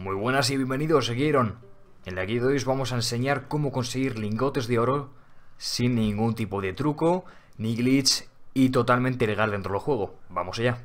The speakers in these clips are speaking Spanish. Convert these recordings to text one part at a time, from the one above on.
Muy buenas y bienvenidos, Seguieron. En la guía de hoy os vamos a enseñar cómo conseguir lingotes de oro sin ningún tipo de truco, ni glitch y totalmente legal dentro del juego. Vamos allá.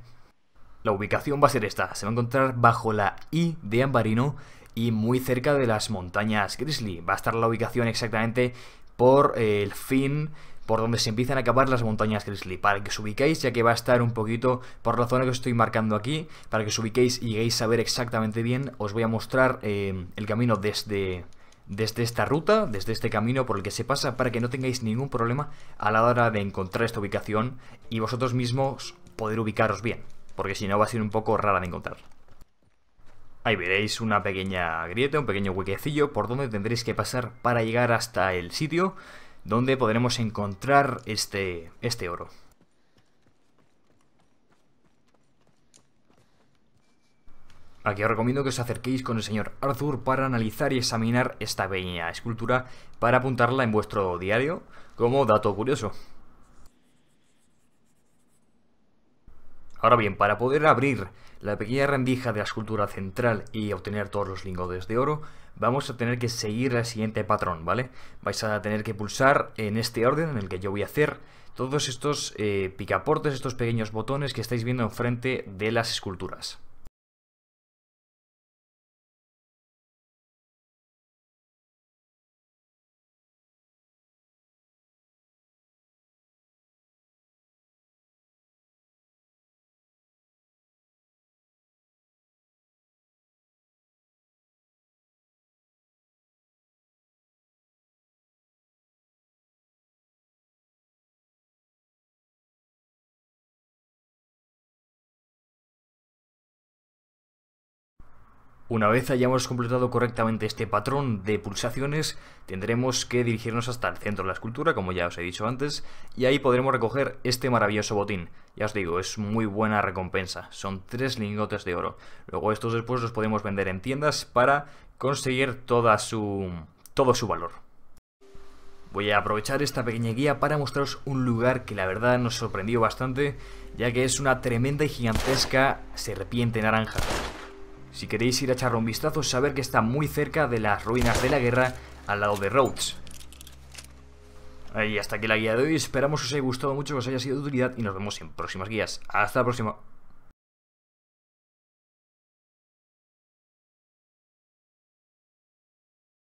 La ubicación va a ser esta, se va a encontrar bajo la I de Ambarino y muy cerca de las montañas Grizzly. Va a estar la ubicación exactamente por el fin por donde se empiezan a acabar las montañas Grizzly, para que os ubiquéis, ya que va a estar un poquito por la zona que os estoy marcando aquí, para que os ubiquéis y lleguéis a ver exactamente bien, os voy a mostrar eh, el camino desde, desde esta ruta, desde este camino por el que se pasa, para que no tengáis ningún problema a la hora de encontrar esta ubicación y vosotros mismos poder ubicaros bien, porque si no va a ser un poco rara de encontrar. Ahí veréis una pequeña grieta, un pequeño huequecillo por donde tendréis que pasar para llegar hasta el sitio Dónde podremos encontrar este, este oro. Aquí os recomiendo que os acerquéis con el señor Arthur para analizar y examinar esta pequeña escultura para apuntarla en vuestro diario como dato curioso. Ahora bien, para poder abrir la pequeña rendija de la escultura central y obtener todos los lingotes de oro, vamos a tener que seguir el siguiente patrón, ¿vale? Vais a tener que pulsar en este orden en el que yo voy a hacer todos estos eh, picaportes, estos pequeños botones que estáis viendo enfrente de las esculturas. Una vez hayamos completado correctamente este patrón de pulsaciones, tendremos que dirigirnos hasta el centro de la escultura, como ya os he dicho antes, y ahí podremos recoger este maravilloso botín. Ya os digo, es muy buena recompensa, son tres lingotes de oro. Luego estos después los podemos vender en tiendas para conseguir toda su, todo su valor. Voy a aprovechar esta pequeña guía para mostraros un lugar que la verdad nos sorprendió bastante, ya que es una tremenda y gigantesca serpiente naranja. Si queréis ir a echar un vistazo, saber que está muy cerca de las ruinas de la guerra, al lado de Rhodes. Y hasta aquí la guía de hoy. Esperamos que os haya gustado mucho, que os haya sido de utilidad y nos vemos en próximas guías. Hasta la próxima.